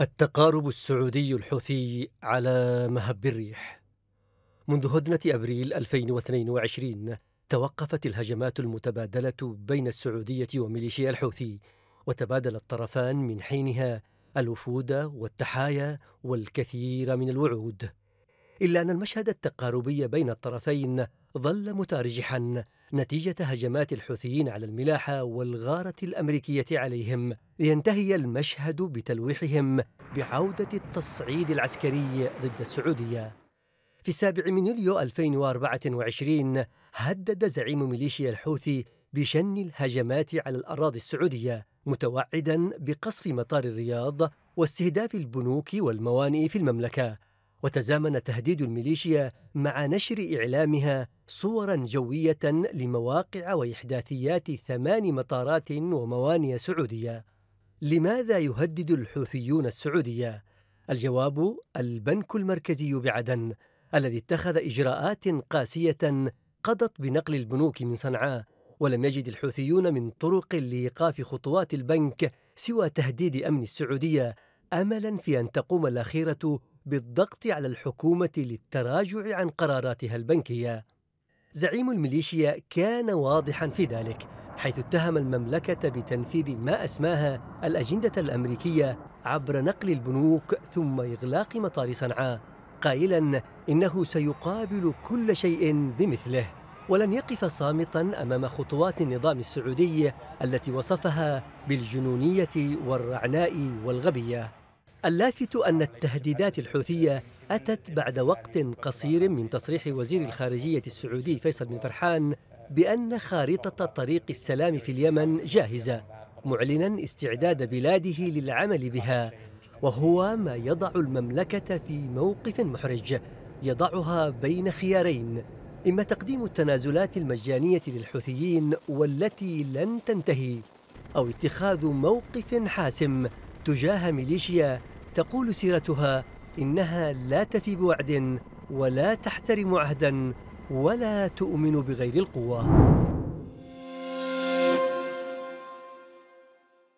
التقارب السعودي الحوثي على مهب الريح منذ هدنة أبريل 2022 توقفت الهجمات المتبادلة بين السعودية وميليشيا الحوثي وتبادل الطرفان من حينها الوفود والتحايا والكثير من الوعود إلا أن المشهد التقاربي بين الطرفين ظل متارجحا نتيجة هجمات الحوثيين على الملاحة والغارة الأمريكية عليهم لينتهي المشهد بتلويحهم بعودة التصعيد العسكري ضد السعودية في السابع من يوليو 2024 هدد زعيم ميليشيا الحوثي بشن الهجمات على الأراضي السعودية متوعدا بقصف مطار الرياض واستهداف البنوك والموانئ في المملكة وتزامن تهديد الميليشيا مع نشر إعلامها صورا جوية لمواقع وإحداثيات ثمان مطارات وموانئ سعودية لماذا يهدد الحوثيون السعودية؟ الجواب البنك المركزي بعدن الذي اتخذ إجراءات قاسية قضت بنقل البنوك من صنعاء ولم يجد الحوثيون من طرق لإيقاف خطوات البنك سوى تهديد أمن السعودية املا في ان تقوم الاخيره بالضغط على الحكومة للتراجع عن قراراتها البنكية. زعيم الميليشيا كان واضحا في ذلك، حيث اتهم المملكة بتنفيذ ما أسماها الأجندة الأمريكية عبر نقل البنوك ثم إغلاق مطار صنعاء، قائلا إنه سيقابل كل شيء بمثله. ولن يقف صامتا امام خطوات النظام السعودي التي وصفها بالجنونيه والرعناء والغبيه اللافت أن التهديدات الحوثية أتت بعد وقت قصير من تصريح وزير الخارجية السعودي فيصل بن فرحان بأن خارطة طريق السلام في اليمن جاهزة معلنا استعداد بلاده للعمل بها وهو ما يضع المملكة في موقف محرج يضعها بين خيارين إما تقديم التنازلات المجانية للحوثيين والتي لن تنتهي أو اتخاذ موقف حاسم تجاه ميليشيا تقول سيرتها إنها لا تفي بوعد ولا تحترم عهدا ولا تؤمن بغير القوة